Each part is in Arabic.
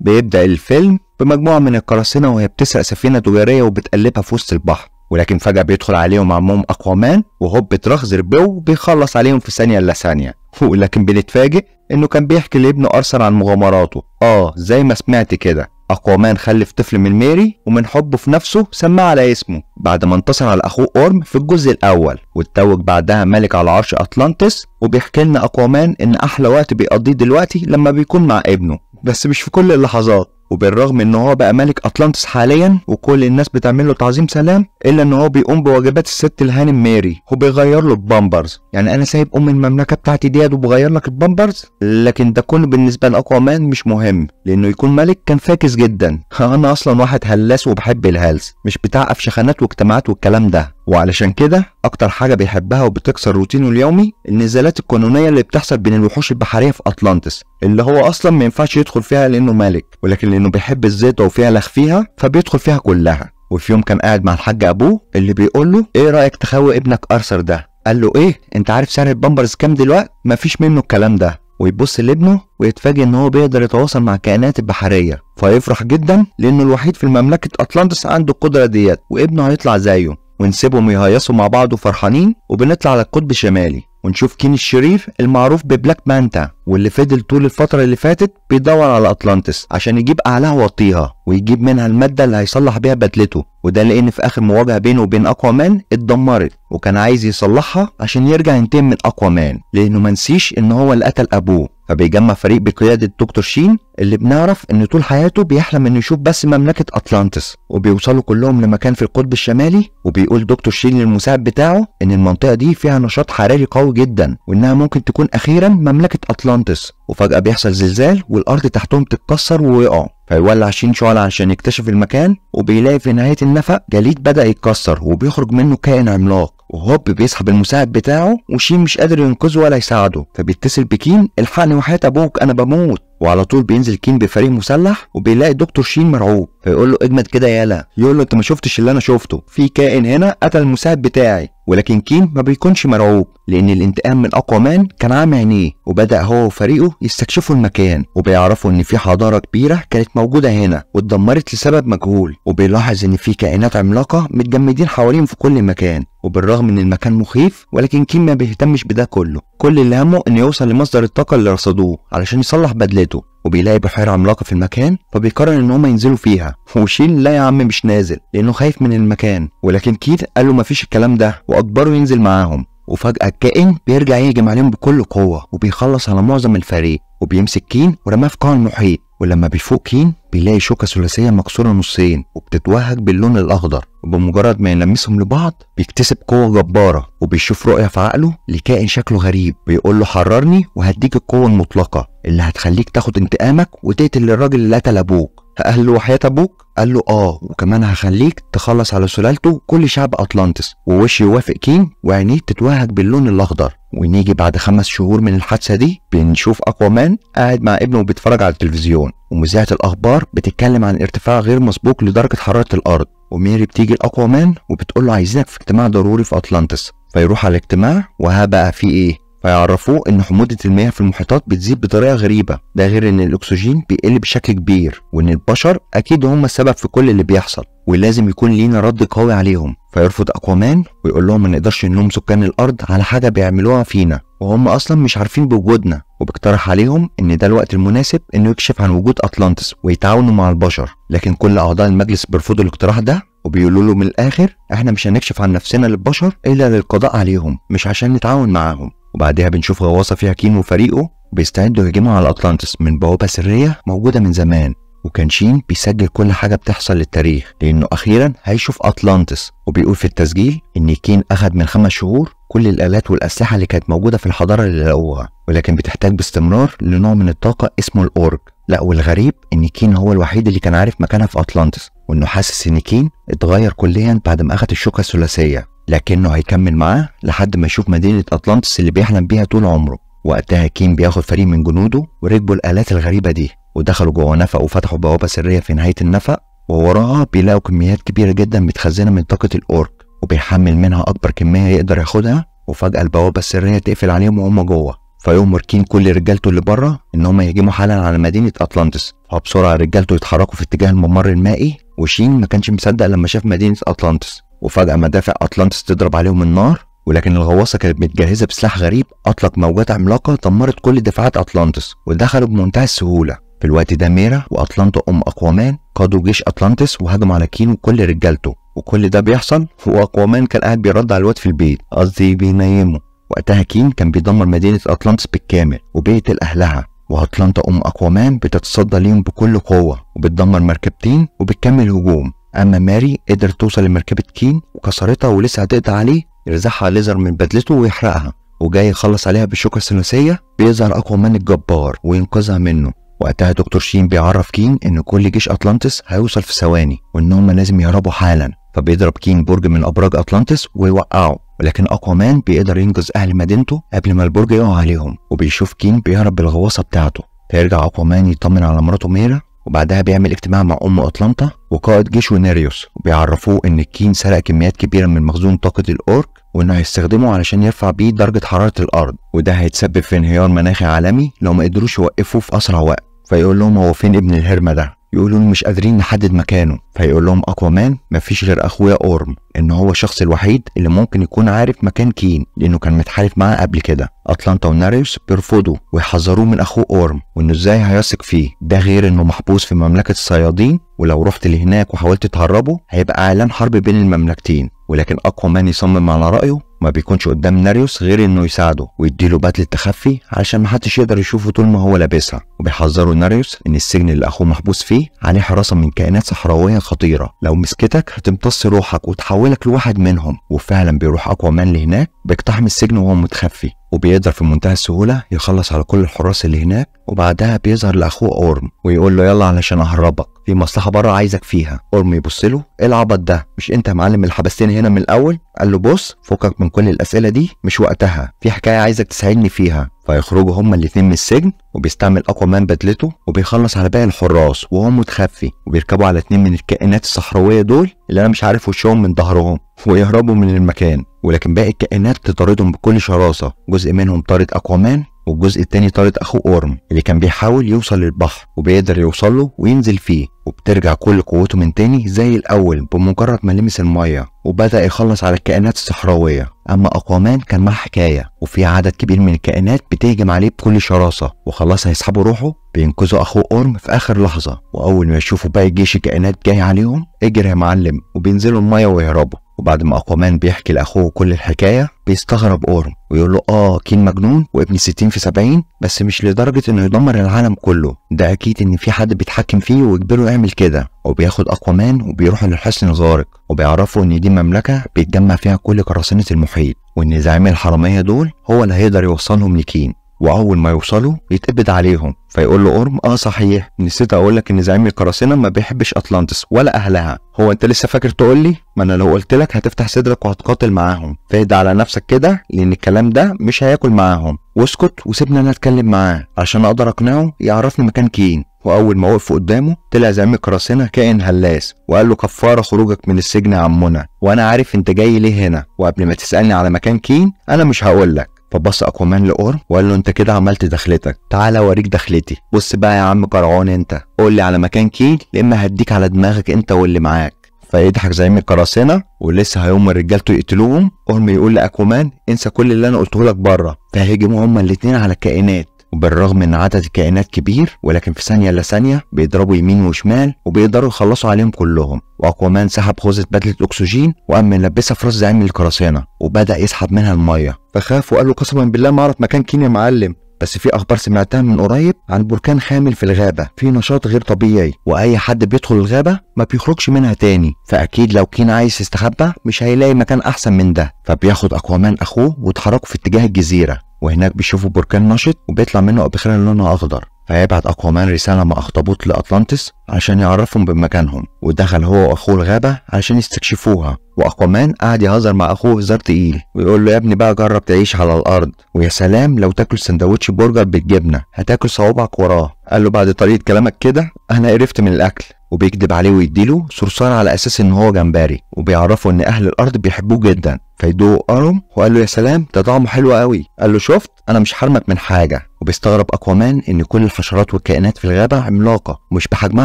بيبدأ الفيلم بمجموعة من القراصنة وهي بتسرق سفينة تجارية وبتقلبها في وسط البحر ولكن فجأة بيدخل عليهم عمهم أقوامان وهوب رخز ربو بيخلص عليهم في ثانية إلا ثانية ولكن بنتفاجئ إنه كان بيحكي لابنه أرثر عن مغامراته آه زي ما سمعت كده أقوامان خلف طفل من ميري ومن حبه في نفسه سماه على اسمه بعد ما انتصر على أخوه أورم في الجزء الأول واتوج بعدها ملك على عرش أطلانتس وبيحكي لنا أقوامان إن أحلى وقت بيقضيه دلوقتي لما بيكون مع ابنه بس مش في كل اللحظات وبالرغم ان هو بقى ملك اطلانتس حاليا وكل الناس بتعمل له تعظيم سلام الا ان هو بيقوم بواجبات الست الهانم ماري وبيغير له البامبرز يعني انا سايب ام المملكه بتاعتي ديت وبغير لك البامبرز لكن ده كله بالنسبه لاقوى مان مش مهم لانه يكون ملك كان فاكس جدا انا اصلا واحد هلاس وبحب الهلس مش بتاع افشخانات واجتماعات والكلام ده وعلشان كده اكتر حاجه بيحبها وبتكسر روتينه اليومي النزالات القانونيه اللي بتحصل بين الوحوش البحريه في اطلانتس اللي هو اصلا ما ينفعش يدخل فيها لانه مالك ولكن لانه بيحب الزيطه وفيها فيها فبيدخل فيها كلها وفي يوم كان قاعد مع الحاج ابوه اللي بيقول له ايه رايك تخوي ابنك ارثر ده قال له ايه انت عارف سعر البامبرز كام دلوقتي مفيش منه الكلام ده ويبص لابنه ويتفاجئ ان هو بيقدر يتواصل مع الكائنات البحريه فيفرح جدا لانه الوحيد في مملكه اطلانتس عنده القدره ديت وابنه هيطلع زيه ونسيبهم يهيصوا مع بعض وفرحانين وبنطلع على القطب الشمالي ونشوف كين الشريف المعروف ببلاك مانتا واللي فضل طول الفترة اللي فاتت بيدور على أطلانتس عشان يجيب أعلاها وطيها ويجيب منها المادة اللي هيصلح بيها بدلته وده لأن في آخر مواجهة بينه وبين أكوامان اتدمرت وكان عايز يصلحها عشان يرجع ينتقم من أكوامان لأنه منسيش إن هو اللي قتل أبوه فبيجمع فريق بقيادة دكتور شين اللي بنعرف ان طول حياته بيحلم انه يشوف بس مملكه اطلانتس وبيوصلوا كلهم لمكان في القطب الشمالي وبيقول دكتور شين للمساعد بتاعه ان المنطقه دي فيها نشاط حراري قوي جدا وانها ممكن تكون اخيرا مملكه اطلانتس وفجاه بيحصل زلزال والارض تحتهم تتكسر ويقع فيولع شين شعلة عشان يكتشف المكان وبيلاقي في نهاية النفق جليد بدأ يتكسر وبيخرج منه كائن عملاق وهوب بيسحب المساعد بتاعه وشين مش قادر ينقذه ولا يساعده فبيتصل بكين الحقني وحياة أبوك أنا بموت وعلى طول بينزل كين بفريق مسلح وبيلاقي الدكتور شين مرعوب فيقول له اجمد كده يالا يقول له انت ما شفتش اللي انا شفته في كائن هنا قتل المساعد بتاعي ولكن كين ما بيكونش مرعوب لان الانتقام من اقوى مان كان عام عينيه وبدا هو وفريقه يستكشفوا المكان وبيعرفوا ان في حضاره كبيره كانت موجوده هنا واتدمرت لسبب مجهول وبيلاحظ ان في كائنات عملاقه متجمدين حواليهم في كل مكان وبالرغم ان المكان مخيف ولكن كين ما بيهتمش بده كله كل اللي همه انه يوصل لمصدر الطاقه اللي رصدوه علشان يصلح بدلته وبيلاقي بحيره عملاقه في المكان فبيقرر ان هما ينزلوا فيها وشين لا يا عم مش نازل لانه خايف من المكان ولكن كيت قال له مفيش الكلام ده واجبره ينزل معاهم وفجأة الكائن بيرجع يهجم عليهم بكل قوة وبيخلص على معظم الفريق وبيمسك كين ورماه في قاع المحيط ولما بيفوق كين بيلاقي شوكة ثلاثية مكسورة نصين وبتتوهج باللون الأخضر وبمجرد ما يلمسهم لبعض بيكتسب قوة جبارة وبيشوف رؤية في عقله لكائن شكله غريب بيقول له حررني وهديك القوة المطلقة اللي هتخليك تاخد انتقامك وتقتل الراجل اللي قتل أبوك قال له وحياة أبوك؟ قال له آه وكمان هخليك تخلص على سلالته كل شعب أطلانتس ووش يوافق كين وعينيه تتوهج باللون الأخضر ونيجي بعد خمس شهور من الحادثة دي بنشوف مان قاعد مع ابنه وبيتفرج على التلفزيون ومذيعة الأخبار بتتكلم عن ارتفاع غير مسبوق لدرجة حرارة الأرض وميري بتيجي مان وبتقول له عايزينك في اجتماع ضروري في أطلانتس فيروح على الاجتماع وها بقى في إيه؟ فيعرفوه ان حموضة المياه في المحيطات بتزيد بطريقة غريبة ده غير ان الاكسجين بيقل بشكل كبير وان البشر اكيد هم السبب في كل اللي بيحصل ولازم يكون لينا رد قوي عليهم فيرفض اكوامان ويقول لهم ما نقدرش نلوم سكان الارض على حاجة بيعملوها فينا وهم اصلا مش عارفين بوجودنا وبيقترح عليهم ان ده الوقت المناسب انه يكشف عن وجود اطلانتس ويتعاونوا مع البشر لكن كل اعضاء المجلس بيرفضوا الاقتراح ده وبيقولوا له من الاخر احنا مش هنكشف عن نفسنا للبشر الا للقضاء عليهم مش عشان نتعاون معاهم وبعدها بنشوف غواصة فيها كين وفريقه بيستعدوا يهجموا على أطلانتس من بوابة سرية موجودة من زمان وكان شين بيسجل كل حاجة بتحصل للتاريخ لأنه أخيرا هيشوف أطلانتس وبيقول في التسجيل إن كين أخذ من خمس شهور كل الآلات والأسلحة اللي كانت موجودة في الحضارة اللي لقوها ولكن بتحتاج باستمرار لنوع من الطاقة اسمه الأورج لا والغريب إن كين هو الوحيد اللي كان عارف مكانها في أطلانتس وإنه حاسس إن كين اتغير كليا بعد ما أخذ الشوكة الثلاثية لكنه هيكمل معاه لحد ما يشوف مدينة أطلانتس اللي بيحلم بيها طول عمره وقتها كين بياخد فريق من جنوده وركبوا الآلات الغريبة دي ودخلوا جوه نفق وفتحوا بوابة سرية في نهاية النفق ووراها بيلاقوا كميات كبيرة جدا متخزنة من طاقة الأورك وبيحمل منها أكبر كمية يقدر ياخدها وفجأة البوابة السرية تقفل عليهم وهم جوه فيؤمر كين كل رجالته اللي بره ان هم يهجموا حالا على مدينه اطلانتس فبسرعه رجالته يتحركوا في اتجاه الممر المائي وشين ما كانش مصدق لما شاف مدينه اطلانتس وفجأة مدافع أطلانتس تضرب عليهم النار ولكن الغواصة كانت متجهزة بسلاح غريب أطلق موجات عملاقة دمرت كل دفاعات أطلانتس ودخلوا بمنتهى السهولة في الوقت ده ميرا وأطلانتا أم أقوامان قادوا جيش أطلانتس وهجموا على كين وكل رجالته وكل ده بيحصل وأقوامان كان قاعد بيرد على الواد في البيت قصدي بينيمه وقتها كين كان بيدمر مدينة أطلانتس بالكامل وبيقتل أهلها وأطلانتا أم أقوامان بتتصدى ليهم بكل قوة وبتدمر مركبتين وبتكمل هجوم اما ماري قدرت توصل لمركبه كين وكسرتها ولسه هتقضي عليه يرزعها ليزر من بدلته ويحرقها وجاي يخلص عليها بالشوكة الثلاثية بيظهر أقوى من الجبار وينقذها منه وقتها دكتور شين بيعرف كين إن كل جيش أطلانتس هيوصل في ثواني وإن هما لازم يهربوا حالا فبيضرب كين برج من أبراج أطلانتس ويوقعه ولكن أقوى مان بيقدر ينقذ أهل مدينته قبل ما البرج يقع عليهم وبيشوف كين بيهرب بالغواصة بتاعته فيرجع أقوى مان يطمن على مراته ميرا وبعدها بيعمل اجتماع مع ام اطلانتا وقائد جيش ونيريوس وبيعرفوه ان الكين سرق كميات كبيره من مخزون طاقه الاورك وانه هيستخدمه علشان يرفع بيه درجه حراره الارض وده هيتسبب في انهيار مناخي عالمي لو ما قدروش يوقفوه في اسرع وقت فيقول لهم هو فين ابن الهرمه ده يقولوا له مش قادرين نحدد مكانه فيقول لهم اكوامان مفيش غير اخويا اورم ان هو الشخص الوحيد اللي ممكن يكون عارف مكان كين لانه كان متحالف معاه قبل كده اتلانتا وناريوس بيرفضوا ويحذروه من اخوه اورم وانه ازاي هيثق فيه ده غير انه محبوس في مملكه الصيادين ولو رحت لهناك وحاولت تهربه هيبقى اعلان حرب بين المملكتين ولكن مان يصمم على رايه ما بيكونش قدام ناريوس غير انه يساعده ويديله بدله تخفي علشان محدش يقدر يشوفه طول ما هو لابسها وبيحذره ناريوس ان السجن اللي اخوه محبوس فيه عليه حراسه من كائنات صحراويه خطيره لو مسكتك هتمتص روحك وتحولك لواحد منهم وفعلا بيروح اقوى مان لهناك بيقتحم السجن وهو متخفي وبيقدر في منتهى السهولة يخلص على كل الحراس اللي هناك وبعدها بيظهر لأخوه أورم ويقول له يلا علشان أهربك في مصلحة بره عايزك فيها أورم يبص له إيه العبط ده مش أنت يا معلم اللي حبستني هنا من الأول قال له بص فكك من كل الأسئلة دي مش وقتها في حكاية عايزك تساعدني فيها فيخرجوا هما الاتنين من السجن وبيستعمل اقوى مان بدلته وبيخلص على باقي الحراس وهو متخفي وبيركبوا على اتنين من الكائنات الصحراويه دول اللي انا مش عارف وشهم من ظهرهم ويهربوا من المكان ولكن باقي الكائنات تطاردهم بكل شراسه جزء منهم طارد مان والجزء التاني طارد اخوه اورم اللي كان بيحاول يوصل للبحر وبيقدر يوصل له وينزل فيه وبترجع كل قوته من تاني زي الأول بمجرد ما لمس المية وبدأ يخلص على الكائنات الصحراوية أما أقوامان كان معاه حكاية وفي عدد كبير من الكائنات بتهجم عليه بكل شراسة وخلاص هيسحبوا روحه بينقذوا أخوه أورم في آخر لحظة وأول ما يشوفوا باقي جيش الكائنات جاي عليهم اجري يا معلم وبينزلوا المية ويهربوا وبعد ما اكوامان بيحكي لاخوه كل الحكايه بيستغرب اورم ويقول له اه كين مجنون وابن 60 في 70 بس مش لدرجه انه يدمر العالم كله ده اكيد ان في حد بيتحكم فيه ويجبره يعمل كده وبياخد اكوامان وبيروحوا للحصن الغارق وبيعرفوا ان دي مملكه بيتجمع فيها كل قراصنه المحيط وان زعيم الحراميه دول هو اللي هيقدر يوصلهم لكين واول ما يوصلوا يتقبض عليهم فيقول له اورم اه صحيح نسيت اقول لك ان زعيم القراصنه ما بيحبش اطلانتس ولا اهلها هو انت لسه فاكر تقول لي ما انا لو قلت لك هتفتح صدرك وهتقاتل معاهم فاهد على نفسك كده لان الكلام ده مش هياكل معاهم واسكت وسيبني انا اتكلم معاه عشان اقدر اقنعه يعرفني مكان كين واول ما وقفوا قدامه طلع زعيم القراصنه كائن هلاس وقال له كفاره خروجك من السجن يا عمنا وانا عارف انت جاي ليه هنا وقبل ما تسالني على مكان كين انا مش هقول لك فبص اكوامان لاور وقال له انت كده عملت دخلتك تعالى اوريك دخلتي بص بقى يا عم قرعون انت قول لي على مكان كيل يا اما هديك على دماغك انت واللي معاك فيضحك زي من القراصنه ولسه هيقوم رجالته يقتلوهم اورم يقول لاكوامان انسى كل اللي انا قلته لك بره فهيجموا هما الاتنين على الكائنات وبالرغم من عدد الكائنات كبير ولكن في ثانية إلا ثانية بيضربوا يمين وشمال وبيقدروا يخلصوا عليهم كلهم وأكوامان سحب خوذة بدلة أكسجين وقام ملبسها في راس زعيم القراصنة وبدأ يسحب منها المية فخاف وقال له قسما بالله ما أعرف مكان كين يا معلم بس في اخبار سمعتها من قريب عن بركان خامل في الغابه في نشاط غير طبيعي واي حد بيدخل الغابه ما بيخرجش منها تاني فاكيد لو كين عايز يستخبى مش هيلاقي مكان احسن من ده فبياخد اكوامان اخوه واتحركوا في اتجاه الجزيره وهناك بيشوفوا بركان نشط وبيطلع منه بخير لونه أخضر فيبعت أقوامان رسالة مع أخطبوط لأطلانتس عشان يعرفهم بمكانهم ودخل هو وأخوه الغابة عشان يستكشفوها وأقوامان قعد يهزر مع أخوه هزار تقيل ويقول له يا ابني بقى جرب تعيش على الأرض ويا سلام لو تاكل سندوتش برجر بالجبنة هتاكل صوابعك وراه قال له بعد طريقة كلامك كده أنا قرفت من الأكل وبيكدب عليه ويديله صرصان على اساس ان هو جمبري وبيعرفه ان اهل الارض بيحبوه جدا فيدوه قرم وقال له يا سلام ده طعمه حلو قوي قال له شفت انا مش حرمك من حاجه وبيستغرب اكوامان ان كل الحشرات والكائنات في الغابه عملاقه ومش بحجمها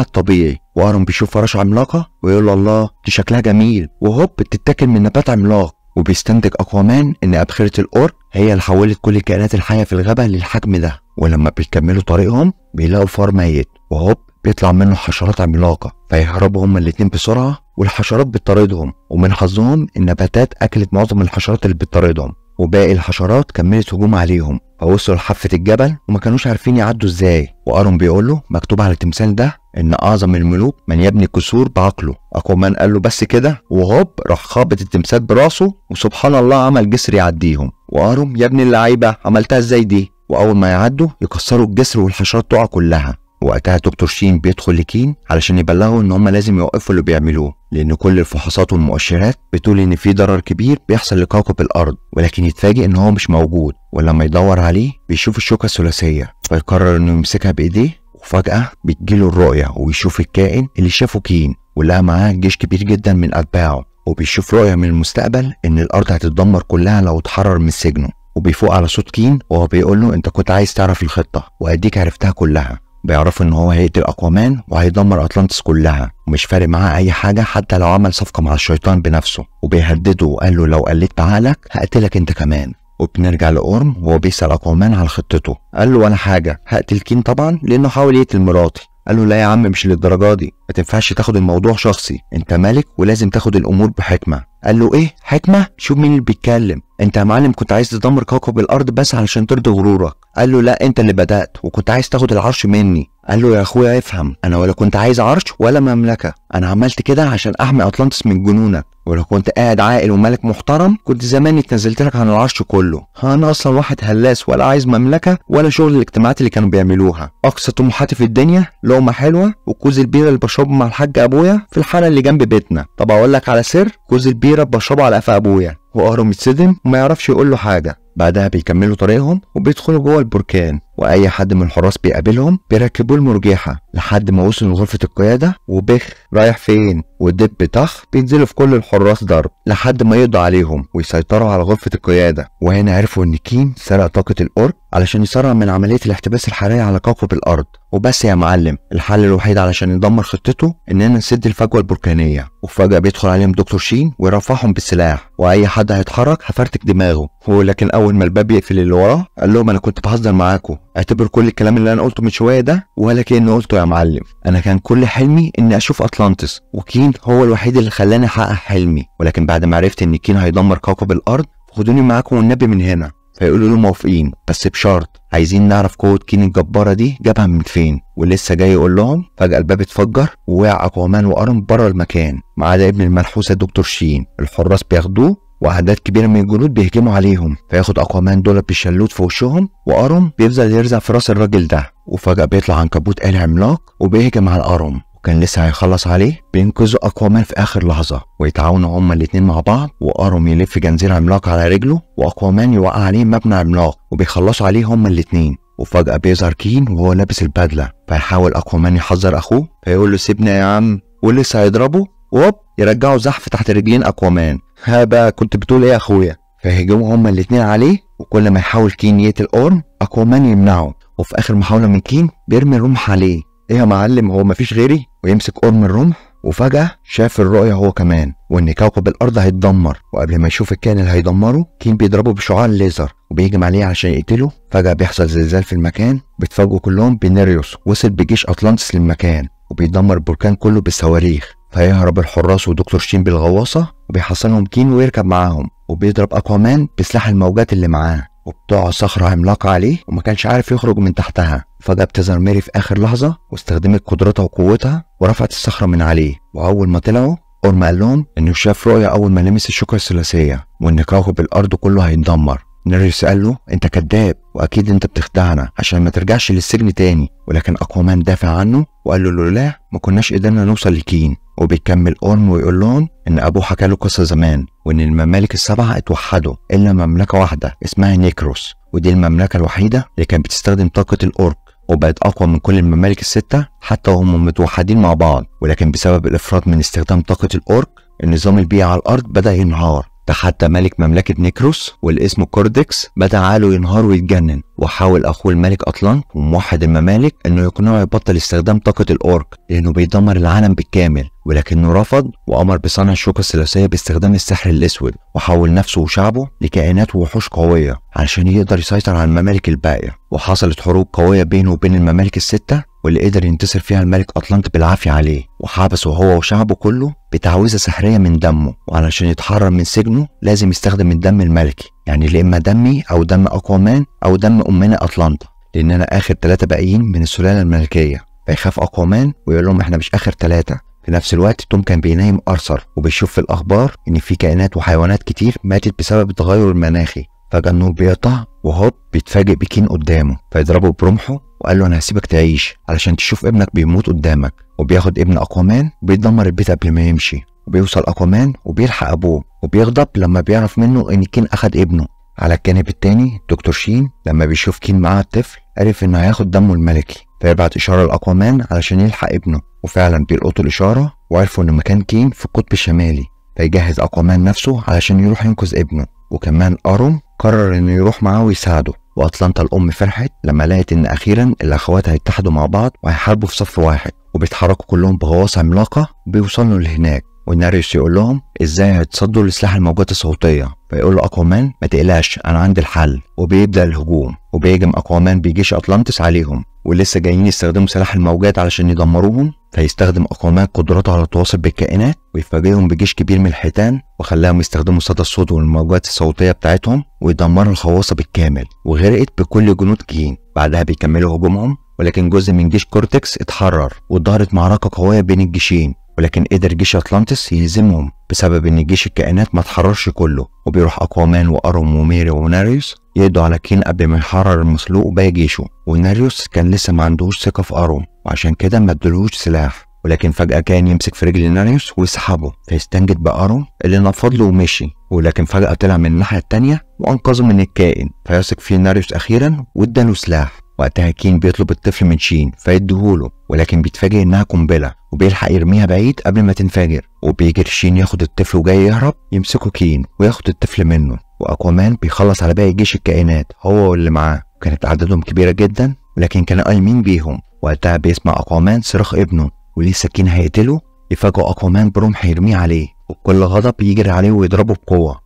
الطبيعي وقرم بيشوف فراشه عملاقه ويقول له الله دي شكلها جميل وهوب بتتاكل من نبات عملاق وبيستنتج اكوامان ان ابخره الاور هي اللي حولت كل الكائنات الحيه في الغابه للحجم ده ولما بيكملوا طريقهم بيلاقوا فار ميت وهوب بيطلع منه حشرات عملاقة فيهربوا هما الاتنين بسرعة والحشرات بتطاردهم ومن حظهم النباتات أكلت معظم الحشرات اللي بتطاردهم وباقي الحشرات كملت هجوم عليهم فوصلوا لحافة الجبل وما كانوش عارفين يعدوا ازاي وقارون بيقول له مكتوب على التمثال ده ان اعظم الملوك من يبني كسور بعقله أكومان قال له بس كده وهوب راح خابط التمثال براسه وسبحان الله عمل جسر يعديهم وقارون يا ابن اللعيبه عملتها ازاي دي واول ما يعدوا يكسروا الجسر والحشرات تقع كلها وقتها دكتور شين بيدخل لكين علشان يبلغه ان هم لازم يوقفوا اللي بيعملوه لان كل الفحوصات والمؤشرات بتقول ان في ضرر كبير بيحصل لكوكب الارض ولكن يتفاجئ ان هو مش موجود ولما يدور عليه بيشوف الشوكه الثلاثيه فيقرر انه يمسكها بايديه وفجأة بتجيله الرؤية وبيشوف الكائن اللي شافه كين ولقى معاه جيش كبير جدا من أتباعه وبيشوف رؤية من المستقبل إن الأرض هتتدمر كلها لو اتحرر من سجنه وبيفوق على صوت كين وهو بيقول له أنت كنت عايز تعرف الخطة وأديك عرفتها كلها بيعرفوا ان هو هيقتل اقوامان وهيدمر اطلانتس كلها ومش فارق معاه اي حاجه حتى لو عمل صفقه مع الشيطان بنفسه وبيهدده وقال له لو قلدت عقلك هقتلك انت كمان وبنرجع لاورم وهو بيسال اقوامان على خطته قال له ولا حاجه هقتل كين طبعا لانه حاول يقتل مراتي قال له لا يا عم مش للدرجه دي ما تنفعش تاخد الموضوع شخصي انت ملك ولازم تاخد الامور بحكمه قال له ايه حكمه شوف مين اللي بيتكلم انت يا معلم كنت عايز تدمر كوكب الارض بس علشان ترضي غرورك قال له لا انت اللي بدات وكنت عايز تاخد العرش مني قال له يا اخويا افهم انا ولا كنت عايز عرش ولا مملكه انا عملت كده عشان احمي اطلانتس من جنونك ولو كنت قاعد عاقل وملك محترم كنت زمان اتنزلت لك عن العرش كله انا اصلا واحد هلاس ولا عايز مملكه ولا شغل الاجتماعات اللي كانوا بيعملوها اقصى طموحاتي في الدنيا لقمه حلوه وكوز البيره اللي بشربه مع الحاج ابويا في الحاله اللي جنب بيتنا طب اقول لك على سر كوز البيره بشربه على قفا ابويا وقهره متصدم وما يعرفش يقول له حاجه بعدها بيكملوا طريقهم وبيدخلوا جوه البركان واي حد من الحراس بيقابلهم بيركبوه المرجحه لحد ما وصلوا لغرفه القياده وبخ رايح فين والدب طخ بينزلوا في كل الحراس ضرب لحد ما يقضوا عليهم ويسيطروا على غرفة القيادة وهنا عرفوا ان كين سرق طاقة الأورك علشان يسرع من عملية الاحتباس الحراري على كوكب الأرض وبس يا معلم الحل الوحيد علشان يدمر خطته اننا نسد الفجوة البركانية وفجأة بيدخل عليهم دكتور شين ويرفعهم بالسلاح واي حد هيتحرك هفرتك دماغه ولكن اول ما الباب يقفل اللي وراه قال لهم انا كنت بهزر معاكم اعتبر كل الكلام اللي انا قلته من شويه ده ولا كاني قلته يا معلم انا كان كل حلمي اني اشوف اطلانتس وكين كين هو الوحيد اللي خلاني احقق حلمي ولكن بعد ما عرفت ان كين هيدمر كوكب الارض خدوني معاكم والنبي من هنا فيقولوا له موافقين بس بشرط عايزين نعرف قوة كين الجبارة دي جابها من فين ولسه جاي يقول لهم فجأة الباب اتفجر ووقع أكوامان وأرم بره المكان ما عدا ابن الملحوسة دكتور شين الحراس بياخدوه وأعداد كبيرة من الجنود بيهجموا عليهم فياخد أكوامان دول بالشلوت في وشهم وأرم بيفضل يرزع في راس الراجل ده وفجأة بيطلع عنكبوت آلي عملاق وبيهجم على أرم كان لسه هيخلص عليه بينقذوا اكوامان في اخر لحظه ويتعاونوا هما الاتنين مع بعض وارم يلف جنزير عملاق على رجله واكوامان يوقع عليه مبنى عملاق وبيخلصوا عليه هما الاتنين وفجأة بيظهر كين وهو لابس البدلة فيحاول أكوامان يحذر أخوه فيقول له سيبنا يا عم ولسه هيضربه ووب يرجعه زحف تحت رجلين أكوامان ها بقى كنت بتقول إيه يا أخويا فهجموا هما الاتنين عليه وكل ما يحاول كين يقتل أورم أكوامان يمنعه وفي آخر محاولة من كين بيرمي الرمح عليه ايه يا معلم هو مفيش غيري ويمسك قرم الرمح وفجأة شاف الرؤية هو كمان وإن كوكب الأرض هيتدمر وقبل ما يشوف الكائن اللي هيدمره كين بيضربه بشعاع الليزر وبيهجم عليه عشان يقتله فجأة بيحصل زلزال في المكان بيتفاجئوا كلهم بنيريوس وصل بجيش أطلانتس للمكان وبيدمر البركان كله بالصواريخ فيهرب الحراس ودكتور شين بالغواصة وبيحصلهم كين ويركب معاهم وبيضرب أكوامان بسلاح الموجات اللي معاه وبتاع صخرة عملاقة عليه وما كانش عارف يخرج من تحتها فجأة ابتزر ميري في آخر لحظة واستخدمت قدرتها وقوتها ورفعت الصخرة من عليه وأول ما طلعوا أورما قال لهم إنه شاف رؤية أول ما لمس الشوكة الثلاثية وإن كوكب الأرض كله هيتدمر نيريس قال له انت كذاب واكيد انت بتخدعنا عشان ما ترجعش للسجن تاني ولكن اقوامان دافع عنه وقال له لولا ما كناش قدرنا نوصل لكين وبيكمل اورم ويقول لهم ان ابوه حكى له قصه زمان وإن الممالك السبعة اتوحدوا إلا مملكة واحدة اسمها نيكروس ودي المملكة الوحيدة اللي كانت بتستخدم طاقة الأورك وبقت أقوى من كل الممالك الستة حتى وهم متوحدين مع بعض ولكن بسبب الإفراط من استخدام طاقة الأورك النظام البيئي على الأرض بدأ ينهار حتى ملك مملكة نيكروس واللي اسمه كوردكس بدأ عقله ينهار ويتجنن وحاول أخوه الملك أطلان وموحد الممالك إنه يقنعه يبطل استخدام طاقة الأورك لأنه بيدمر العالم بالكامل ولكنه رفض وأمر بصنع الشوكة الثلاثية باستخدام السحر الأسود وحول نفسه وشعبه لكائنات ووحوش قوية علشان يقدر يسيطر على الممالك الباقية وحصلت حروب قوية بينه وبين الممالك الستة واللي قدر ينتصر فيها الملك أطلانت بالعافية عليه وحبسه هو وشعبه كله بتعويذة سحرية من دمه وعلشان يتحرر من سجنه لازم يستخدم الدم الملكي يعني اللي إما دمي أو دم أقوامان أو دم أمنا أطلانتا لأن أنا آخر ثلاثة باقيين من السلالة الملكية فيخاف أقوامان ويقول لهم إحنا مش آخر ثلاثة في نفس الوقت توم كان بينام أرثر وبيشوف في الأخبار إن في كائنات وحيوانات كتير ماتت بسبب التغير المناخي فجأة النور بيقطع وهوب بيتفاجئ بكين قدامه فيضربه برمحه وقال له انا هسيبك تعيش علشان تشوف ابنك بيموت قدامك وبياخد ابن اقوامان وبيدمر البيت قبل ما يمشي وبيوصل اقوامان وبيلحق ابوه وبيغضب لما بيعرف منه ان كين اخد ابنه على الجانب التاني دكتور شين لما بيشوف كين معاه الطفل عرف انه هياخد دمه الملكي فيبعت اشاره لاقوامان علشان يلحق ابنه وفعلا بيلقطوا الاشاره وعرفوا ان مكان كين في القطب الشمالي فيجهز اقوامان نفسه علشان يروح ينقذ ابنه وكمان ارون قرر انه يروح معاه ويساعده واتلانتا الام فرحت لما لقت ان اخيرا الاخوات هيتحدوا مع بعض وهيحاربوا في صف واحد وبيتحركوا كلهم بغواصه عملاقه بيوصلوا لهناك وناريوس يقول لهم ازاي هيتصدوا لسلاح الموجات الصوتيه فيقول له اكوامان ما تقلقش انا عندي الحل وبيبدا الهجوم وبيهجم اكوامان بجيش اطلانتس عليهم ولسه جايين يستخدموا سلاح الموجات علشان يدمروهم فيستخدم أقامات قدراته على التواصل بالكائنات ويفاجئهم بجيش كبير من الحيتان وخلاهم يستخدموا صدى الصوت والموجات الصوتية بتاعتهم ويدمروا الخواصة بالكامل وغرقت بكل جنود كين بعدها بيكملوا هجومهم ولكن جزء من جيش كورتكس اتحرر وظهرت معركة قوية بين الجيشين ولكن قدر جيش أطلانتس يهزمهم بسبب إن جيش الكائنات ما اتحررش كله وبيروح اقوامان وأرم وميري وناريوس يقضوا على كين قبل ما يحرر المسلوق وباقي جيشه وناريوس كان لسه ما عندوش ثقة في أرم وعشان كده ما ادلوش سلاح ولكن فجأة كان يمسك في رجل ناريوس ويسحبه فيستنجد بأرم اللي نفض له ومشي ولكن فجأة طلع من الناحية التانية وأنقذه من الكائن فيثق في ناريوس أخيرا واداله سلاح وقتها كين بيطلب الطفل من شين فيديهوله ولكن بيتفاجئ انها قنبله وبيلحق يرميها بعيد قبل ما تنفجر وبيجر شين ياخد الطفل وجاي يهرب يمسكه كين وياخد الطفل منه واكوامان بيخلص على باقي جيش الكائنات هو واللي معاه كانت عددهم كبيره جدا لكن كانوا قايمين بيهم وقتها بيسمع اكوامان صراخ ابنه وليه سكين هيقتله يفاجئ اكوامان برمح يرميه عليه وبكل غضب يجري عليه ويضربه بقوه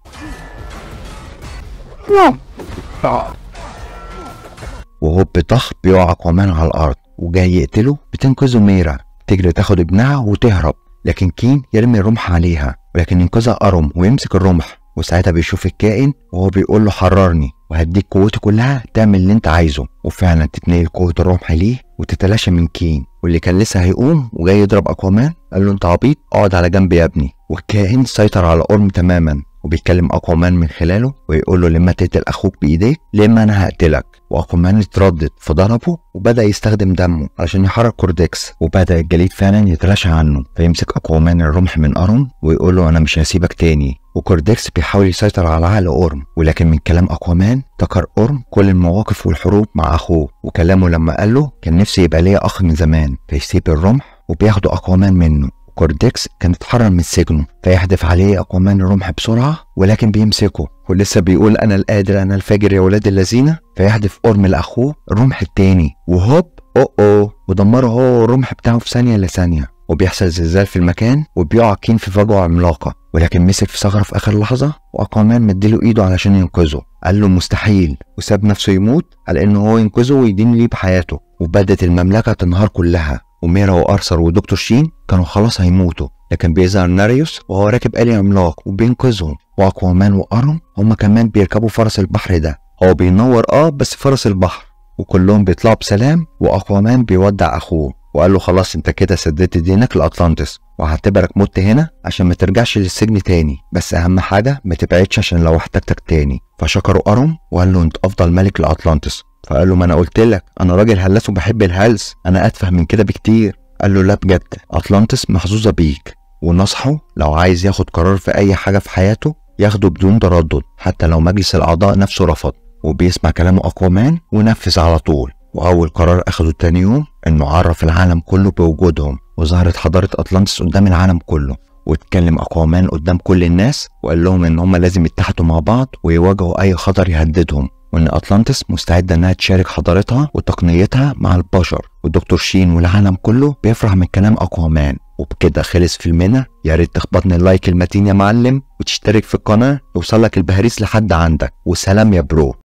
وهوب طخ بيقع اكوامان على الارض وجاي يقتله بتنقذه ميرا تجري تاخد ابنها وتهرب لكن كين يرمي الرمح عليها ولكن ينقذها ارم ويمسك الرمح وساعتها بيشوف الكائن وهو بيقول له حررني وهديك قوتي كلها تعمل اللي انت عايزه وفعلا تتنقل قوه الرمح ليه وتتلاشى من كين واللي كان لسه هيقوم وجاي يضرب اكوامان قال له انت عبيط اقعد على جنب يا ابني والكائن سيطر على اورم تماما وبيتكلم مان من خلاله ويقول له لما تقتل أخوك بإيديك لما أنا هقتلك مان اتردد فضربه وبدأ يستخدم دمه عشان يحرك كورديكس وبدأ الجليد فعلا يترشى عنه فيمسك مان الرمح من ارون ويقول له أنا مش هسيبك تاني وكورديكس بيحاول يسيطر على عقل أورم ولكن من كلام مان تكر أورم كل المواقف والحروب مع أخوه وكلامه لما قال له كان نفسي يبقى ليا أخ من زمان فيسيب الرمح وبياخدوا مان منه كورديكس كان اتحرر من سجنه فيحدف عليه اقوامان الرمح بسرعه ولكن بيمسكه ولسه بيقول انا القادر انا الفاجر يا ولاد اللذينه فيحدف ارم لاخوه الرمح التاني وهوب او او ودمره هو الرمح بتاعه في ثانيه لثانية وبيحصل زلزال في المكان وبيقع كين في فجوه عملاقه ولكن مسك في ثغره في اخر لحظه واقوامان مديله ايده علشان ينقذه قال له مستحيل وساب نفسه يموت على ان هو ينقذه ويدين ليه بحياته وبدت المملكه تنهار كلها وميرا وارثر ودكتور شين كانوا خلاص هيموتوا لكن بيظهر ناريوس وهو راكب آلي عملاق وبينقذهم واكوامان وارم هما كمان بيركبوا فرس البحر ده هو بينور اه بس فرس البحر وكلهم بيطلعوا بسلام واكوامان بيودع اخوه وقال له خلاص انت كده سددت دينك لاطلانتس وهعتبرك مت هنا عشان ما ترجعش للسجن تاني بس اهم حاجه ما تبعدش عشان لو احتجتك تاني فشكره ارم وقال له انت افضل ملك لاطلانتس فقال له ما انا قلت لك انا راجل هلس وبحب الهلس انا اتفه من كده بكتير قال له لا بجد اطلانتس محظوظه بيك ونصحه لو عايز ياخد قرار في اي حاجه في حياته ياخده بدون تردد حتى لو مجلس الاعضاء نفسه رفض وبيسمع كلامه اقوامان ونفذ على طول واول قرار اخده تاني يوم انه عرف العالم كله بوجودهم وظهرت حضاره اطلانتس قدام العالم كله واتكلم اقوامان قدام كل الناس وقال لهم ان هم لازم يتحدوا مع بعض ويواجهوا اي خطر يهددهم وإن أطلانتس مستعدة إنها تشارك حضارتها وتقنيتها مع البشر والدكتور شين والعالم كله بيفرح من كلام أقوامان وبكده خلص فيلمنا يا ريت تخبطني اللايك المتين يا معلم وتشترك في القناة يوصلك البهاريس لحد عندك وسلام يا برو